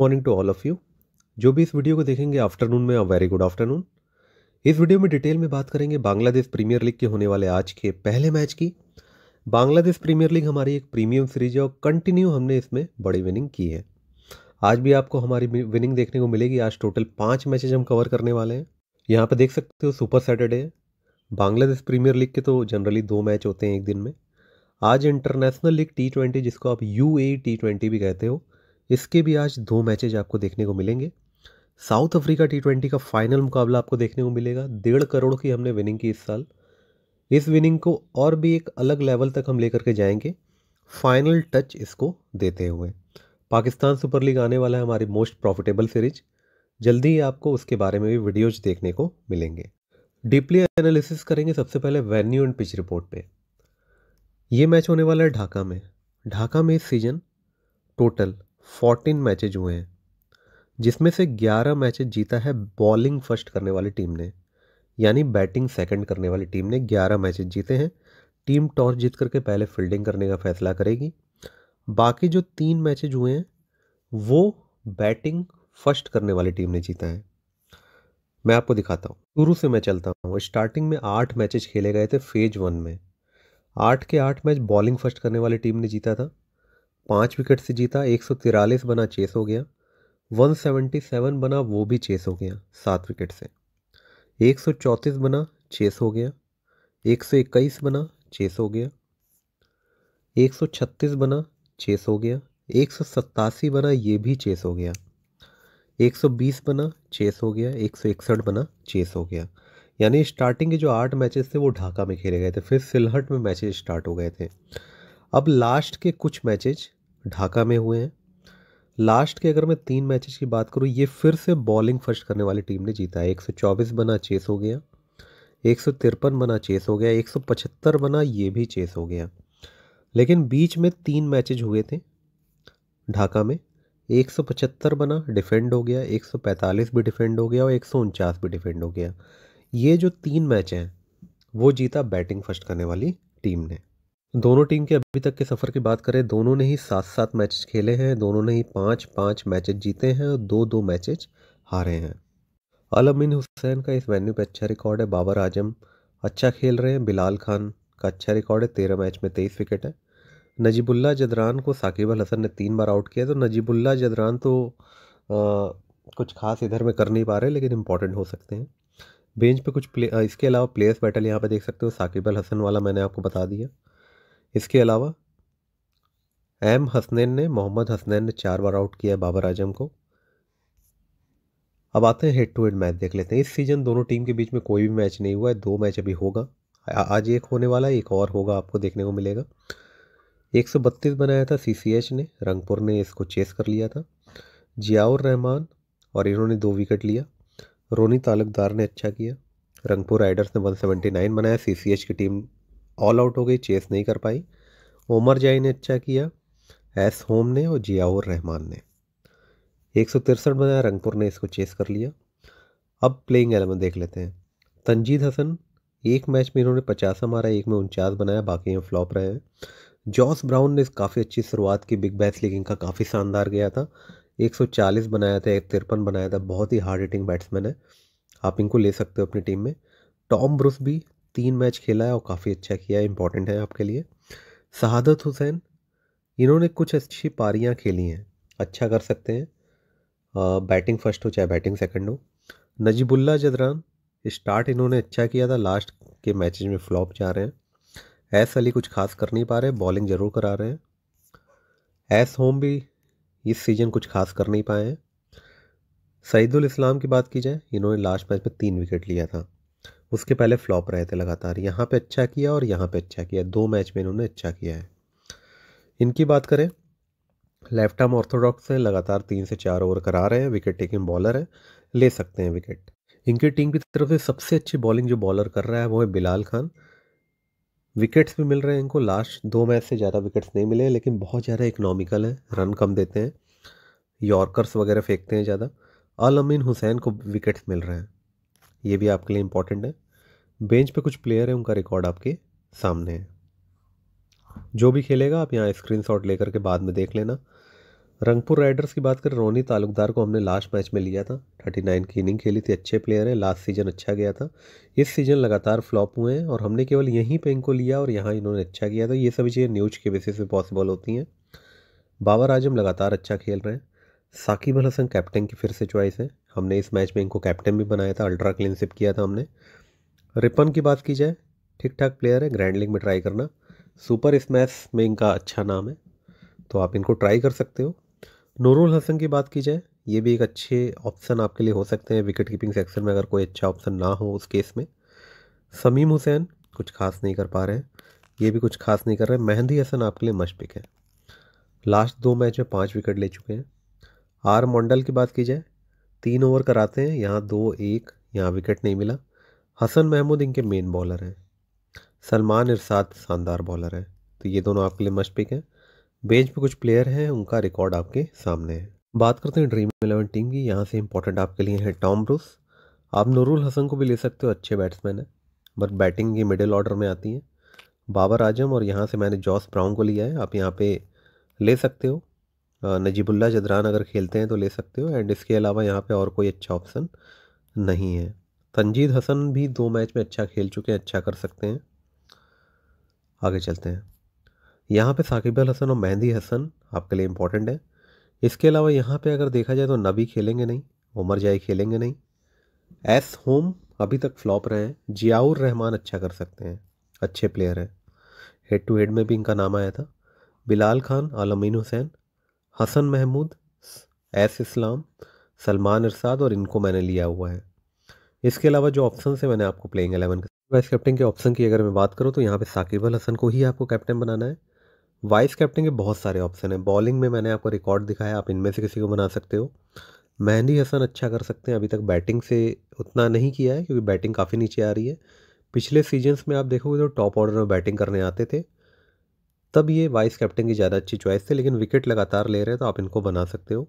morning to all of you जो भी इस वीडियो को देखेंगे आफ्टरनून में वेरी गुड आफ्टरनून इस वीडियो में डिटेल में बात करेंगे बांग्लादेश प्रीमियर लीग के होने वाले आज के पहले मैच की बांग्लादेश प्रीमियर लीग हमारी एक प्रीमियम सीरीज है और कंटिन्यू हमने इसमें बड़ी विनिंग की है आज भी आपको हमारी विनिंग देखने को मिलेगी आज टोटल पाँच मैचेज हम कवर करने वाले हैं यहाँ पर देख सकते हो super Saturday Bangladesh premier league के तो जनरली दो मैच होते हैं एक दिन में आज इंटरनेशनल लीग टी ट्वेंटी जिसको आप यू ए टी ट्वेंटी भी कहते हो इसके भी आज दो मैचेज आपको देखने को मिलेंगे साउथ अफ्रीका टी ट्वेंटी का फाइनल मुकाबला आपको देखने को मिलेगा डेढ़ करोड़ की हमने विनिंग की इस साल इस विनिंग को और भी एक अलग लेवल तक हम लेकर के जाएंगे फाइनल टच इसको देते हुए पाकिस्तान सुपर लीग आने वाला है हमारी मोस्ट प्रॉफिटेबल सीरीज जल्दी ही आपको उसके बारे में भी वीडियोज देखने को मिलेंगे डीपली एनालिसिस करेंगे सबसे पहले वेन्यू एंड पिच रिपोर्ट पे ये मैच होने वाला है ढाका में ढाका में इस सीज़न टोटल फोर्टीन मैचेज हुए हैं जिसमें से ग्यारह मैचेज जीता है बॉलिंग फर्स्ट करने वाली टीम ने यानी बैटिंग सेकंड करने वाली टीम ने ग्यारह मैचेज जीते हैं टीम टॉस जीत करके पहले फील्डिंग करने का फैसला करेगी बाकी जो तीन मैचेज हुए हैं वो बैटिंग फर्स्ट करने वाली टीम ने जीता है मैं आपको दिखाता हूँ शुरू से मैं चलता हूँ स्टार्टिंग में आठ मैचेज खेले गए थे फेज वन में आठ के आठ मैच बॉलिंग फर्स्ट करने वाली टीम ने जीता था पाँच विकेट से जीता एक बना चेस हो गया 177 बना वो भी चेस हो गया सात विकेट से एक बना चेस हो गया 121 बना चेस हो गया 136 बना चेस हो गया एक बना ये भी चेस हो गया 120 बना चेस हो गया एक बना चेस हो गया यानी स्टार्टिंग के जो आठ मैचेस थे वो ढाका में खेले गए थे फिर सिलहट में मैचेस स्टार्ट हो गए थे अब लास्ट के कुछ मैचेज ढाका में हुए हैं लास्ट के अगर मैं तीन मैचेस की बात करूँ ये फिर से बॉलिंग फर्स्ट करने वाली टीम ने जीता है एक सौ चौबीस बना चेस हो गया एक सौ तिरपन बना चेस हो गया एक सौ पचहत्तर बना ये भी चेस हो गया लेकिन बीच में तीन मैचेज हुए थे ढाका में एक सौ पचहत्तर बना डिफेंड हो गया एक सौ पैंतालीस भी डिफेंड हो गया और एक सौ उनचास भी डिफेंड हो गया ये जो तीन मैच हैं वो जीता बैटिंग फर्स्ट करने वाली टीम ने दोनों टीम के अभी तक के सफ़र की बात करें दोनों ने ही सात सात मैचेस खेले हैं दोनों ने ही पाँच पाँच मैचेस जीते हैं और दो दो मैचेस हारे हैं अलमिन हुसैन का इस वेन्यू पे अच्छा रिकॉर्ड है बाबर आजम अच्छा खेल रहे हैं बिलाल खान का अच्छा रिकॉर्ड है तेरह मैच में तेईस विकेट है नजीबुल्ला जदरान को साकिब अल हसन ने तीन बार आउट किया तो नजीबुल्ला जदरान तो आ, कुछ खास इधर में कर नहीं पा रहे लेकिन इंपॉर्टेंट हो सकते हैं बेंच पे कुछ प्ले इसके अलावा प्लेयर्स बैटल यहाँ पे देख सकते हो साकिब अल हसन वाला मैंने आपको बता दिया इसके अलावा एम हसनैन ने मोहम्मद हसनैन ने चार बार आउट किया बाबर आजम को अब आते हैं हेड टू हेड मैच देख लेते हैं इस सीज़न दोनों टीम के बीच में कोई भी मैच नहीं हुआ है दो मैच अभी होगा आज एक होने वाला है एक और होगा आपको देखने को मिलेगा 132 बनाया था सीसीएच ने रंगपुर ने इसको चेस कर लिया था जियाउर रहमान और इन्होंने दो विकेट लिया रोनी तालुकदार ने अच्छा किया रंगपुर राइडर्स ने 179 बनाया सीसीएच की टीम ऑल आउट हो गई चेस नहीं कर पाई ओमर जाई ने अच्छा किया एस होम ने और जियाउर रहमान ने एक सौ तिरसठ बनाया रंगपुर ने इसको चेस कर लिया अब प्लेइंग एलेवन देख लेते हैं तंजीद हसन एक मैच में इन्होंने पचासा मारा एक में उनचास बनाया बाकी में फ्लॉप रहे हैं जॉस ब्राउन ने काफ़ी अच्छी शुरुआत की बिग बैस लीग का काफ़ी शानदार गया था 140 बनाया था एक तिरपन बनाया था बहुत ही हार्ड हिटिंग बैट्समैन है आप इनको ले सकते हो अपनी टीम में टॉम ब्रूस भी तीन मैच खेला है और काफ़ी अच्छा किया है इंपॉर्टेंट है आपके लिए शहादत हुसैन इन्होंने कुछ अच्छी पारियाँ खेली हैं अच्छा कर सकते हैं आ, बैटिंग फर्स्ट हो चाहे बैटिंग सेकंड हो नजीबुल्ला जदरान स्टार्ट इन्होंने अच्छा किया था लास्ट के मैच में फ्लॉप जा रहे हैं एस अली कुछ खास कर नहीं पा रहे बॉलिंग ज़रूर करा रहे हैं एस होम भी इस सीज़न कुछ खास कर नहीं पाए हैं सईदुल इस्लाम की बात की जाए इन्होंने लास्ट मैच में तीन विकेट लिया था उसके पहले फ्लॉप रहे थे लगातार यहाँ पे अच्छा किया और यहाँ पे अच्छा किया दो मैच में इन्होंने अच्छा किया है इनकी बात करें लेफ्ट आर्म ऑर्थोडॉक्स हैं लगातार तीन से चार ओवर करा रहे हैं विकेट टेकिंग बॉलर है ले सकते हैं विकेट इनकी टीम की तरफ से सबसे अच्छी बॉलिंग जो बॉलर कर रहा है वो है बिलाल खान विकेट्स भी मिल रहे हैं इनको लास्ट दो मैच से ज़्यादा विकेट्स नहीं मिले लेकिन बहुत ज़्यादा इकनॉमिकल है रन कम देते हैं यॉर्कर्स वगैरह फेंकते हैं ज़्यादा अल अमीन हुसैन को विकेट्स मिल रहे हैं ये भी आपके लिए इम्पॉर्टेंट है बेंच पे कुछ प्लेयर हैं उनका रिकॉर्ड आपके सामने है जो भी खेलेगा आप यहाँ स्क्रीन शॉट लेकर के बाद में देख लेना रंगपुर राइडर्स की बात करें रोनी तालुकदार को हमने लास्ट मैच में लिया था थर्टी नाइन की इनिंग खेली थी अच्छे प्लेयर हैं लास्ट सीजन अच्छा गया था इस सीज़न लगातार फ्लॉप हुए हैं और हमने केवल यहीं पे इनको लिया और यहाँ इन्होंने अच्छा किया था ये सभी चीज़ें न्यूज के बेसिस पे पॉसिबल होती हैं बाबर आजम लगातार अच्छा खेल रहे हैं साकिब अल हसन कैप्टन की फिर से चॉइस है हमने इस मैच में इनको कैप्टन भी बनाया था अल्ट्रा क्लीनशिप किया था हमने रिपन की बात की जाए ठीक ठाक प्लेयर है ग्रैंड लीग में ट्राई करना सुपर स्मैश में इनका अच्छा नाम है तो आप इनको ट्राई कर सकते हो नूरुल हसन की बात की जाए ये भी एक अच्छे ऑप्शन आपके लिए हो सकते हैं विकेट कीपिंग सेक्शन में अगर कोई अच्छा ऑप्शन ना हो उस केस में समीम हुसैन कुछ खास नहीं कर पा रहे हैं ये भी कुछ खास नहीं कर रहे मेहंदी हसन आपके लिए मस्ट पिक है लास्ट दो मैच में पाँच विकेट ले चुके हैं आर मंडल की बात की जाए तीन ओवर कराते हैं यहाँ दो एक यहाँ विकेट नहीं मिला हसन महमूद इनके मेन बॉलर हैं सलमान इरसाद शानदार बॉलर हैं तो ये दोनों आपके लिए मस्ट पिक हैं बेंच पे कुछ प्लेयर हैं उनका रिकॉर्ड आपके सामने है बात करते हैं ड्रीम इलेवन टीम की यहाँ से इंपॉर्टेंट आपके लिए है टॉम ब्रूस आप नूरुल हसन को भी ले सकते हो अच्छे बैट्समैन हैं बट बैटिंग ये मिडिल ऑर्डर में आती हैं बाबर आजम और यहाँ से मैंने जॉस ब्राउन को लिया है आप यहाँ पे ले सकते हो नजीबुल्ला जदरान अगर खेलते हैं तो ले सकते हो एंड इसके अलावा यहाँ पे और कोई अच्छा ऑप्शन नहीं है तंजीद हसन भी दो मैच में अच्छा खेल चुके हैं अच्छा कर सकते हैं आगे चलते हैं यहाँ पे साकिब अल हसन और मेहंदी हसन आपके लिए इंपॉर्टेंट है इसके अलावा यहाँ पे अगर देखा जाए तो नबी खेलेंगे नहीं उमर जाई खेलेंगे नहीं एस होम अभी तक फ्लॉप रहे हैं जियाउर रहमान अच्छा कर सकते हैं अच्छे प्लेयर हैं हेड टू हेड में भी इनका नाम आया था बिलाल खान आलमीन हुसैन हसन महमूद एस इस्लाम सलमान इरसाद और इनको मैंने लिया हुआ है इसके अलावा जो ऑप्शन है मैंने आपको प्लेइंग एलेवन का वाइस कैप्टन के ऑप्शन की अगर मैं बात करूँ तो यहाँ पे साकिब अल हसन को ही आपको कैप्टन बनाना है वाइस कैप्टन के बहुत सारे ऑप्शन हैं बॉलिंग में मैंने आपको रिकॉर्ड दिखाया आप इनमें से किसी को बना सकते हो मेहंदी हसन अच्छा कर सकते हैं अभी तक बैटिंग से उतना नहीं किया है क्योंकि बैटिंग काफ़ी नीचे आ रही है पिछले सीजन्स में आप देखोगे तो टॉप ऑर्डर में बैटिंग करने आते थे तब ये वाइस कैप्टन की ज़्यादा अच्छी चॉइस थी लेकिन विकेट लगातार ले रहे हैं तो आप इनको बना सकते हो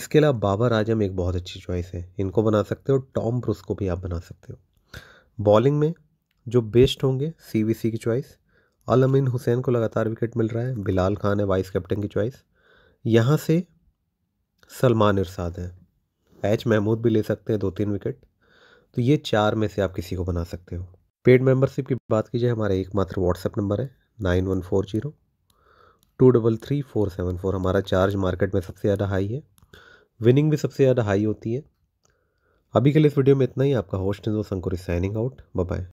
इसके अलावा बाबर आजम एक बहुत अच्छी चॉइस है इनको बना सकते हो टॉम ब्रूस को भी आप बना सकते हो बॉलिंग में जो बेस्ट होंगे सी की चॉइस अल अमीन हुसैन को लगातार विकेट मिल रहा है बिलाल खान है वाइस कैप्टन की चॉइस यहाँ से सलमान इरसाद हैं एच महमूद भी ले सकते हैं दो तीन विकेट तो ये चार में से आप किसी को बना सकते हो पेड मेंबरशिप की बात की जाए हमारा एकमात्र व्हाट्सएप नंबर है nine one four zero two double three four seven four हमारा चार्ज मार्केट में सबसे ज़्यादा हाई है विनिंग भी सबसे ज़्यादा हाई होती है अभी के लिए इस वीडियो में इतना ही आपका होस्ट है दो संकुर साइनिंग आउट बाय